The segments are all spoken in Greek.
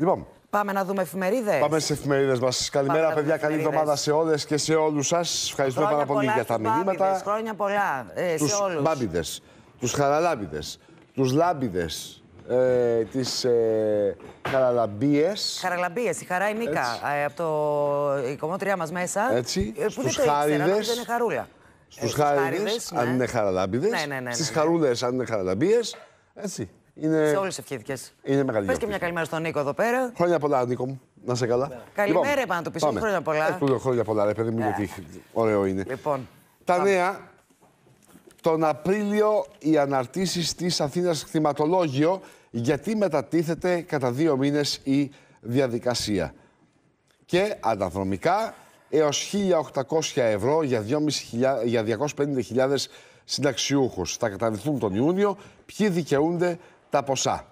Λοιπόν, Πάμε να δούμε εφημερίδες. Πάμε στις εφημερίδες μας. Καλημέρα, παιδιά. Καλή εβδομάδα σε όλες και σε όλους σας. Ευχαριστούμε πάρα πολύ για τα μηνύματα. Χρόνια πολλά ε, σε όλους. Μπάμπιδες, τους χαραλάμπιδες, τους λάμπιδες, ε, τις ε, χαραλαμπίες. η χαρά η μίκα ε, από το οικομότριά μας μέσα. Έτσι. Ε, που δεν είναι χαρούλα. Στους ε, χάριδε, ναι. ναι, ναι, αν είναι χαραλάμπιδε. Στι χαρούλες, αν είναι χαραλαμπίες. Έτσι. Είναι... Σε όλες τις ευχήθηκε. Είναι μεγάλη Πες και μια καλημέρα στον Νίκο εδώ πέρα. Χρόνια πολλά, Νίκο μου. Να σε καλά. Καλημέρα, λοιπόν, είπα το Χρόνια πολλά. Έχει ε, χρόνια πολλά, ρε παιδί μου, ε. γιατί ωραίο είναι. Λοιπόν. Τα νέα. Τον Απρίλιο οι αναρτήσεις της Αθήνας χρηματολόγιο Γιατί μετατίθεται κατά δύο μήνες η διαδικασία. Και αναδρομικά έως 1.800 ευρώ για, 2.500, για 250.000 συνταξιούχους. Θα καταληθούν τον Ιούνιο. Ποιοι δικαιούνται τα ποσά.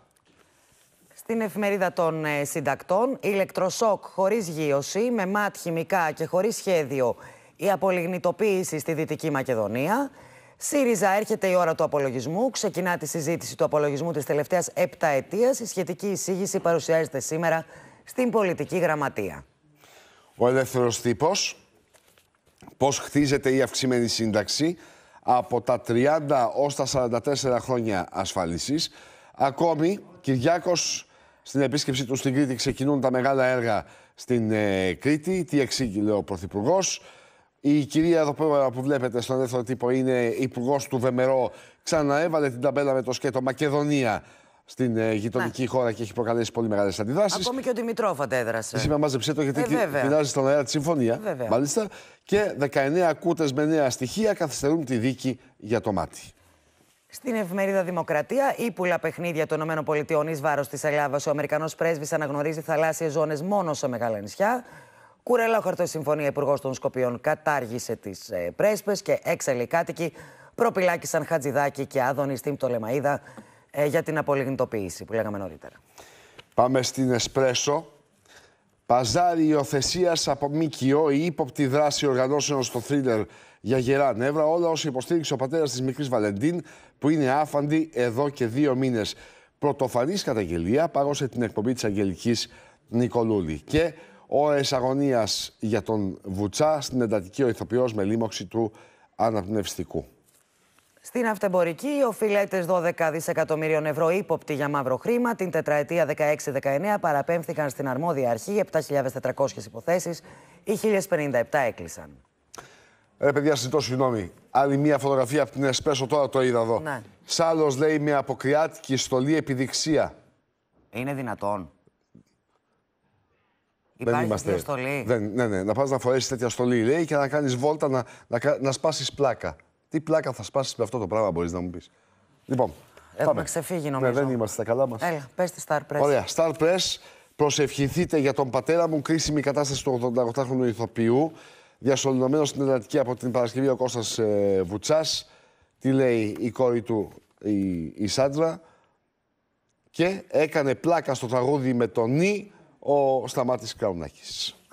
Στην εφημερίδα των ε, συντακτών, ηλεκτροσόκ χωρίς γύρωση, με ΜΑΤ χημικά και χωρίς σχέδιο, η απολιγνητοποίηση στη Δυτική Μακεδονία. ΣΥΡΙΖΑ έρχεται η ώρα του απολογισμού. Ξεκινά τη συζήτηση του απολογισμού της τελευταίας 7 ετίας. Η σχετική εισήγηση παρουσιάζεται σήμερα στην πολιτική γραμματεία. Ο ελεύθερος τύπος, πώς χτίζεται η αυξημένη σύνταξη από τα 30 ως τα 44 χρόνια ασφάλισης. Ακόμη, Κυριάκος στην επίσκεψη του στην Κρήτη ξεκινούν τα μεγάλα έργα στην ε, Κρήτη. Τι εξήγηλε ο Πρωθυπουργός. Η κυρία εδώ που βλέπετε στον δεύτερο τύπο είναι υπουργός του Βεμερό. Ξαναέβαλε την ταμπέλα με το σκέτο Μακεδονία στην ε, γειτονική ναι. χώρα και έχει προκαλέσει πολύ μεγάλες αντιδράσεις. Ακόμη και ο Δημητρόφ αντέδρασε. Σήμερα μάζεψε το γιατί ε, στον αέρα τη συμφωνία. Ε, μάλιστα. Και 19 κούτες με νέα στοιχεία καθυστερούν τη δίκη για το μάτι. Στην εφημερίδα Δημοκρατία, ύπουλα παιχνίδια των ΗΠΑ εις βάρος της Ελλάδας, ο Αμερικανός πρέσβης αναγνωρίζει θαλάσσιες ζώνες μόνο σε μεγάλα νησιά. Κουρέλα Συμφωνία, υπουργός των Σκοπιών, κατάργησε τις ε, πρέσπες και έξαλλοι κάτοικοι προπυλάκησαν Χατζηδάκη και Άδωνη στην Πτολεμαίδα ε, για την απολιγνητοποίηση που λέγαμε νωρίτερα. Πάμε στην Εσπρέσο. Παζάρι υιοθεσίας από ΜΚΟ, η ύποπτη δράση οργανώσεων στο θρίλερ για γερά νεύρα, όλα όσοι υποστήριξε ο πατέρας της μικρής Βαλεντίν, που είναι άφαντη εδώ και δύο μήνες. Πρωτοφανής καταγγελία πάγωσε την εκπομπή της Αγγελικής Νικολούλη. Και ώρες αγωνίας για τον Βουτσά στην εντατική ο ηθοποιός με λίμωξη του αναπνευστικού. Στην αυτεμπορική, οφείλετε 12 δισεκατομμύριων ευρώ ύποπτοι για μαύρο χρήμα την τετραετία 16-19 παραπέμφθηκαν στην αρμόδια αρχή. 7.400 υποθέσεις, οι 1.057 έκλεισαν. Ρε παιδιά, συζητώ συγγνώμη. Άλλη μία φωτογραφία από την Εσπέσο τώρα το είδα εδώ. Ναι. Σάλο λέει με αποκριάτικη στολή επιδειξία. Είναι δυνατόν. Υπάρχει είμαστε. Στολή. Δεν, ναι, ναι, να πας να φορέσεις τέτοια στολή, λέει, και να κάνεις βόλτα, να, να, να σπάσεις πλάκα. Τι πλάκα θα σπάσεις με αυτό το πράγμα, μπορείς να μου πεις. Λοιπόν. Έχουμε ξεφύγει ναι, νομίζω. Ναι, δεν είμαστε τα καλά μας. Έλα, πες τη Star Press. Ωραία. Star Press, προσευχηθείτε για τον πατέρα μου. Κρίσιμη κατάσταση του 88χρονου ηθοποιού. Διασωλωμένο στην Ελλαδική από την Παρασκευή ο Κώστας ε, Βουτσάς. Τι λέει η κόρη του, η, η Σάντρα. Και έκανε πλάκα στο τραγούδι με τον Νι ο Σταμάτης Κραουνάκης.